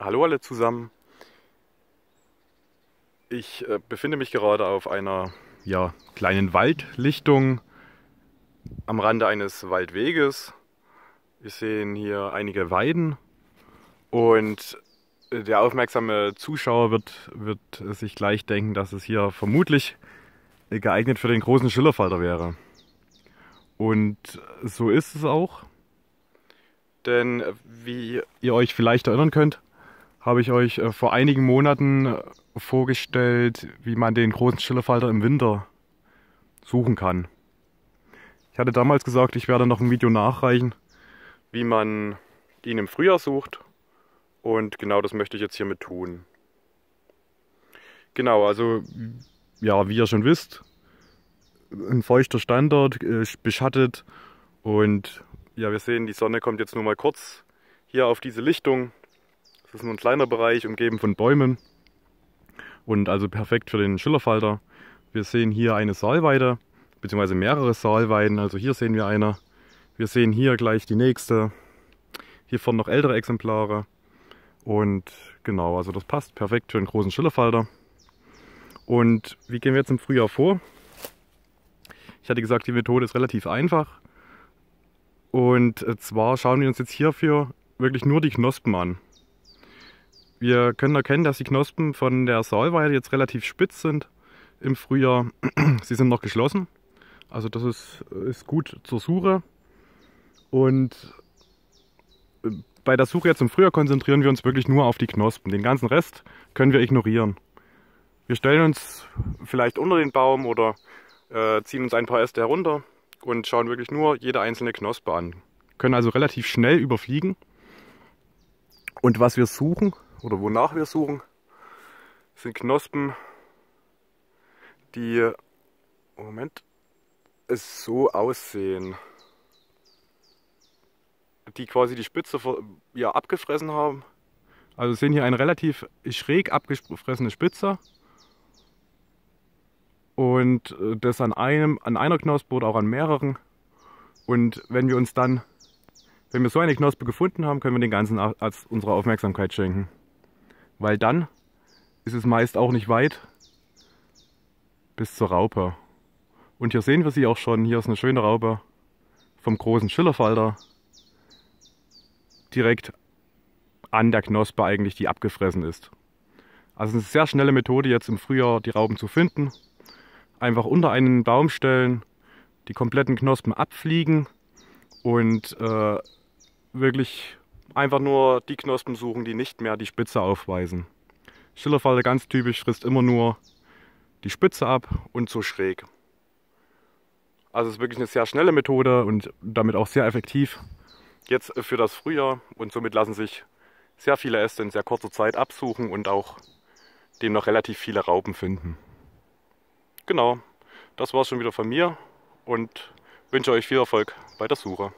Hallo alle zusammen. Ich äh, befinde mich gerade auf einer ja, kleinen Waldlichtung am Rande eines Waldweges. Wir sehen hier einige Weiden und äh, der aufmerksame Zuschauer wird, wird sich gleich denken, dass es hier vermutlich geeignet für den großen Schillerfalter wäre. Und so ist es auch. Denn äh, wie ihr euch vielleicht erinnern könnt, habe ich euch äh, vor einigen Monaten äh, vorgestellt, wie man den großen Schillerfalter im Winter suchen kann. Ich hatte damals gesagt, ich werde noch ein Video nachreichen, wie man ihn im Frühjahr sucht. Und genau das möchte ich jetzt hiermit tun. Genau, also ja, wie ihr schon wisst, ein feuchter Standort, äh, beschattet und ja, wir sehen, die Sonne kommt jetzt nur mal kurz hier auf diese Lichtung es ist nur ein kleiner Bereich, umgeben von Bäumen und also perfekt für den Schillerfalter. Wir sehen hier eine Saalweide, beziehungsweise mehrere Saalweiden. Also hier sehen wir eine. Wir sehen hier gleich die nächste. Hier vorne noch ältere Exemplare. Und genau, also das passt perfekt für einen großen Schillerfalter. Und wie gehen wir jetzt im Frühjahr vor? Ich hatte gesagt, die Methode ist relativ einfach. Und zwar schauen wir uns jetzt hierfür wirklich nur die Knospen an. Wir können erkennen, dass die Knospen von der Saalweide jetzt relativ spitz sind im Frühjahr. Sie sind noch geschlossen, also das ist, ist gut zur Suche. Und äh, bei der Suche jetzt im Frühjahr konzentrieren wir uns wirklich nur auf die Knospen. Den ganzen Rest können wir ignorieren. Wir stellen uns vielleicht unter den Baum oder äh, ziehen uns ein paar Äste herunter und schauen wirklich nur jede einzelne Knospe an. Können also relativ schnell überfliegen. Und was wir suchen, oder wonach wir suchen, sind Knospen, die, Moment, es so aussehen, die quasi die Spitze ja, abgefressen haben. Also sehen hier eine relativ schräg abgefressene Spitze und äh, das an einem, an einer Knospe oder auch an mehreren. Und wenn wir uns dann, wenn wir so eine Knospe gefunden haben, können wir den ganzen als unsere Aufmerksamkeit schenken weil dann ist es meist auch nicht weit bis zur Raupe. Und hier sehen wir sie auch schon. Hier ist eine schöne Raupe vom großen Schillerfalter. Direkt an der Knospe eigentlich, die abgefressen ist. Also eine sehr schnelle Methode jetzt im Frühjahr die Rauben zu finden. Einfach unter einen Baum stellen, die kompletten Knospen abfliegen und äh, wirklich einfach nur die Knospen suchen, die nicht mehr die Spitze aufweisen. Schillerfalle ganz typisch frisst immer nur die Spitze ab und so schräg. Also es ist wirklich eine sehr schnelle Methode und damit auch sehr effektiv jetzt für das Frühjahr und somit lassen sich sehr viele Äste in sehr kurzer Zeit absuchen und auch dem noch relativ viele Raupen finden. Genau, das war es schon wieder von mir und wünsche euch viel Erfolg bei der Suche.